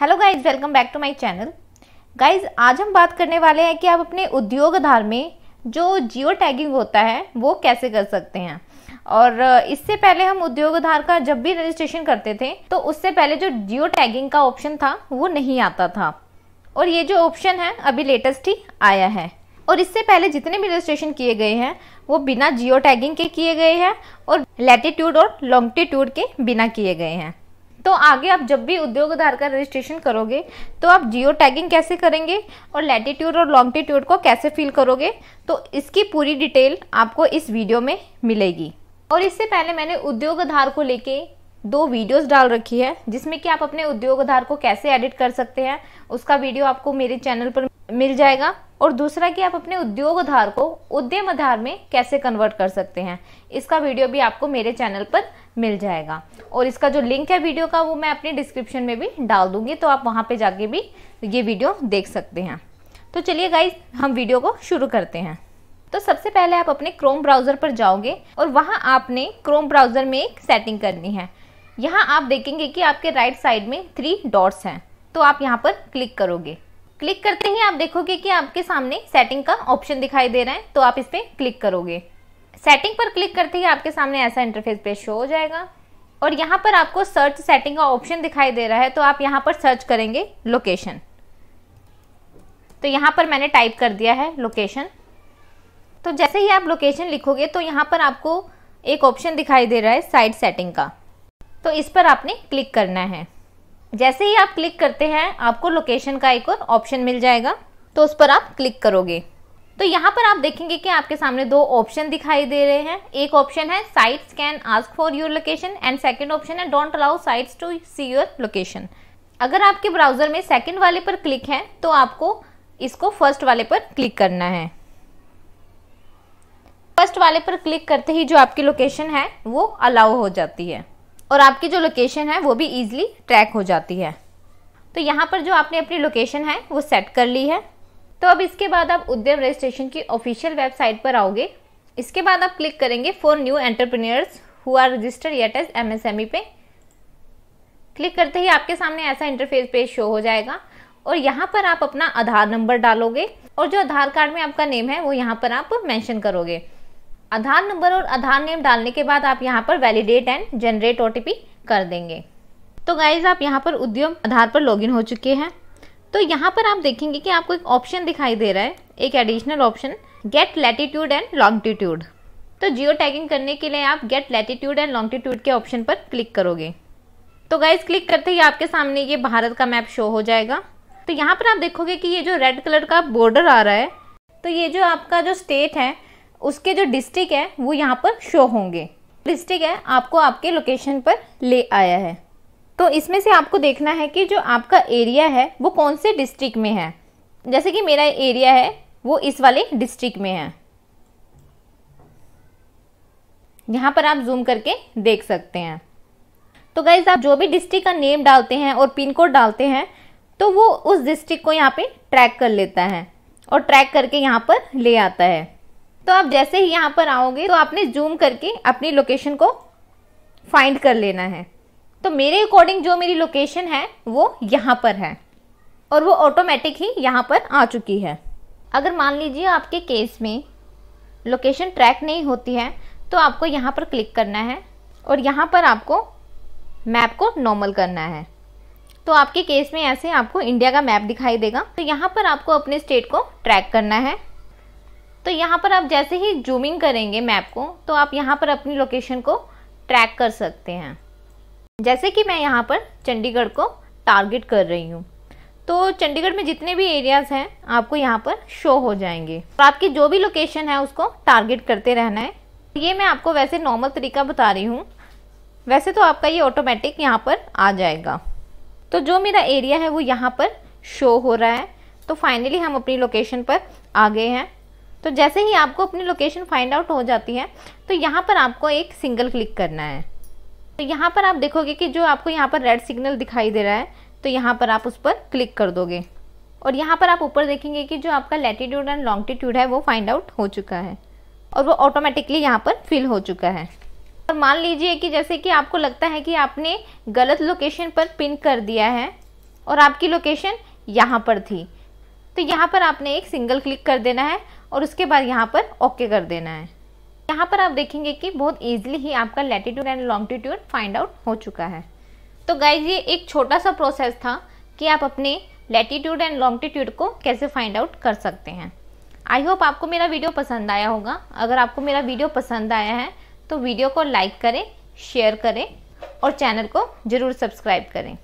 hello guys welcome back to my channel guys आज हम बात करने वाले हैं कि आप अपने उद्योग आधार में जो जियो टैगिंग होता है वो कैसे कर सकते हैं और इससे पहले हम उद्योग आधार का जब भी रजिस्ट्रेशन करते थे तो उससे पहले जो जियो टैगिंग का ऑप्शन था वो नहीं आता था और ये जो ऑप्शन है अभी लेटेस्ट ही आया है और इससे पहले जितने भी रजिस्ट्रेशन किए गए हैं वो बिना जियो टैगिंग के किए गए हैं और लैटिट्यूड और लॉन्गटीट्यूड के बिना किए गए हैं तो आगे आप जब भी उद्योग आधार का रजिस्ट्रेशन करोगे तो आप जियो टैगिंग कैसे करेंगे और लैटिट्यूड और लॉन्गिट्यूड को कैसे फिल करोगे तो इसकी पूरी डिटेल आपको इस वीडियो में मिलेगी और इससे पहले मैंने उद्योग आधार को लेके दो वीडियोस डाल रखी है जिसमें कि आप अपने उद्योग आधार को कैसे एडिट कर सकते हैं उसका वीडियो आपको मेरे चैनल पर मिल जाएगा और दूसरा कि आप अपने उद्योग आधार को उद्यम आधार में कैसे कन्वर्ट कर सकते हैं इसका वीडियो भी आपको मेरे चैनल पर मिल जाएगा और इसका जो लिंक है वीडियो का वो मैं अपने डिस्क्रिप्शन में भी डाल दूंगी तो आप वहाँ पे जाके भी ये वीडियो देख सकते हैं तो चलिए गाइज हम वीडियो को शुरू करते हैं तो सबसे पहले आप अपने क्रोम ब्राउज़र पर जाओगे और वहाँ आपने क्रोम ब्राउज़र में एक सेटिंग करनी है यहाँ आप देखेंगे कि आपके राइट साइड में थ्री डॉट्स हैं तो आप यहाँ पर क्लिक करोगे क्लिक करते ही आप देखोगे कि आपके सामने सेटिंग का ऑप्शन दिखाई दे रहा है तो आप इस पर क्लिक करोगे सेटिंग पर क्लिक करते ही आपके सामने ऐसा इंटरफेस पे शो हो जाएगा और यहाँ पर आपको सर्च सेटिंग का ऑप्शन दिखाई दे रहा है तो आप यहाँ पर सर्च करेंगे लोकेशन तो यहाँ पर मैंने टाइप कर दिया है लोकेशन तो जैसे ही आप लोकेशन लिखोगे तो यहाँ पर आपको एक ऑप्शन दिखाई दे रहा है साइड सेटिंग का तो इस पर आपने क्लिक करना है जैसे ही आप क्लिक करते हैं आपको लोकेशन का एक और ऑप्शन मिल जाएगा तो उस पर आप क्लिक करोगे तो यहाँ पर आप देखेंगे कि आपके सामने दो ऑप्शन दिखाई दे रहे हैं एक ऑप्शन है sites can ask for your location and second option है don't allow sites to see your location अगर आपके ब्राउज़र में सेकंड वाले पर क्लिक है तो आपको इसको फर्स्ट वाले पर क्लिक करना है फर्स्ट वाले पर क्लिक करते ही जो आपकी लोकेशन है वो अलाउ हो जाती है और आपकी जो लोकेशन है वो भी ईजिली ट्रैक हो जाती है तो यहाँ पर जो आपने अपनी लोकेशन है वो सेट कर ली है तो अब इसके बाद आप उद्यम रजिस्ट्रेशन की ऑफिशियल वेबसाइट पर आओगे इसके बाद आप क्लिक करेंगे for new entrepreneurs who are registered yet as MSME पे क्लिक करते ही आपके सामने ऐसा इंटरफेस पेज शो हो जाएगा और यहाँ पर आप अपना आधार नंबर डालोगे और जो आधार कार्ड में आपका नेम है वो यहाँ पर आप मेंशन करोगे आधार नंबर और आधार नेम डालने के बाद आप यहाँ पर वैलिडेट एंड जनरेट ओ कर देंगे तो गाइज आप यहाँ पर उद्यम आधार पर लॉगिन हो चुके हैं तो यहाँ पर आप देखेंगे कि आपको एक ऑप्शन दिखाई दे रहा है एक additional option get latitude and longitude तो जियो टैगिंग करने के लिए आप गेट लैटिट्यूड एंड लॉन्गटीट्यूड के ऑप्शन पर क्लिक करोगे तो गाइज क्लिक करते ही आपके सामने ये भारत का मैप शो हो जाएगा तो यहाँ पर आप देखोगे कि ये जो रेड कलर का बॉर्डर आ रहा है तो ये जो आपका जो स्टेट है उसके जो डिस्ट्रिक्ट है वो यहाँ पर शो होंगे डिस्ट्रिक्ट है आपको आपके लोकेशन पर ले आया है तो इसमें से आपको देखना है कि जो आपका एरिया है वो कौन से डिस्ट्रिक्ट में है जैसे कि मेरा एरिया है वो इस वाले डिस्ट्रिक्ट में है यहाँ पर आप जूम करके देख सकते हैं तो गाइज आप जो भी डिस्ट्रिक्ट का नेम डालते हैं और पिन कोड डालते हैं तो वो उस डिस्ट्रिक्ट को यहाँ पे ट्रैक कर लेता है और ट्रैक करके यहाँ पर ले आता है तो आप जैसे ही यहाँ पर आओगे तो आपने जूम करके अपनी लोकेशन को फाइंड कर लेना है तो मेरे अकॉर्डिंग जो मेरी लोकेशन है वो यहाँ पर है और वो ऑटोमेटिक ही यहाँ पर आ चुकी है अगर मान लीजिए आपके केस में लोकेशन ट्रैक नहीं होती है तो आपको यहाँ पर क्लिक करना है और यहाँ पर आपको मैप को नॉर्मल करना है तो आपके केस में ऐसे आपको इंडिया का मैप दिखाई देगा तो यहाँ पर आपको अपने स्टेट को ट्रैक करना है तो यहाँ पर आप जैसे ही जूमिंग करेंगे मैप को तो आप यहाँ पर अपनी लोकेशन को ट्रैक कर सकते हैं जैसे कि मैं यहाँ पर चंडीगढ़ को टारगेट कर रही हूँ तो चंडीगढ़ में जितने भी एरियाज़ हैं आपको यहाँ पर शो हो जाएंगे और आपकी जो भी लोकेशन है उसको टारगेट करते रहना है ये मैं आपको वैसे नॉर्मल तरीका बता रही हूँ वैसे तो आपका ये ऑटोमेटिक यहाँ पर आ जाएगा तो जो मेरा एरिया है वो यहाँ पर शो हो रहा है तो फाइनली हम अपनी लोकेशन पर आ गए हैं तो जैसे ही आपको अपनी लोकेशन फाइंड आउट हो जाती है तो यहाँ पर आपको एक सिंगल क्लिक करना है तो यहाँ पर आप देखोगे कि जो आपको यहाँ पर रेड सिग्नल दिखाई दे रहा है तो यहाँ पर आप उस पर क्लिक कर दोगे और यहाँ पर आप ऊपर देखेंगे कि जो आपका लेटीट्यूड एंड लॉन्गटीट्यूड है वो फाइंड आउट हो चुका है और वो ऑटोमेटिकली यहाँ पर फिल हो चुका है और तो मान लीजिए कि जैसे कि आपको लगता है कि आपने गलत लोकेशन पर पिन कर दिया है और आपकी लोकेशन यहाँ पर थी तो यहाँ पर आपने एक सिंगल क्लिक कर देना है और उसके बाद यहाँ पर ओके कर देना है यहाँ पर आप देखेंगे कि बहुत ईजिली ही आपका latitude and longitude find out हो चुका है तो गाइज ये एक छोटा सा प्रोसेस था कि आप अपने लेटीट्यूड एंड लॉन्गिट्यूड को कैसे फाइंड आउट कर सकते हैं आई होप आपको मेरा वीडियो पसंद आया होगा अगर आपको मेरा वीडियो पसंद आया है तो वीडियो को लाइक करें शेयर करें और चैनल को ज़रूर सब्सक्राइब करें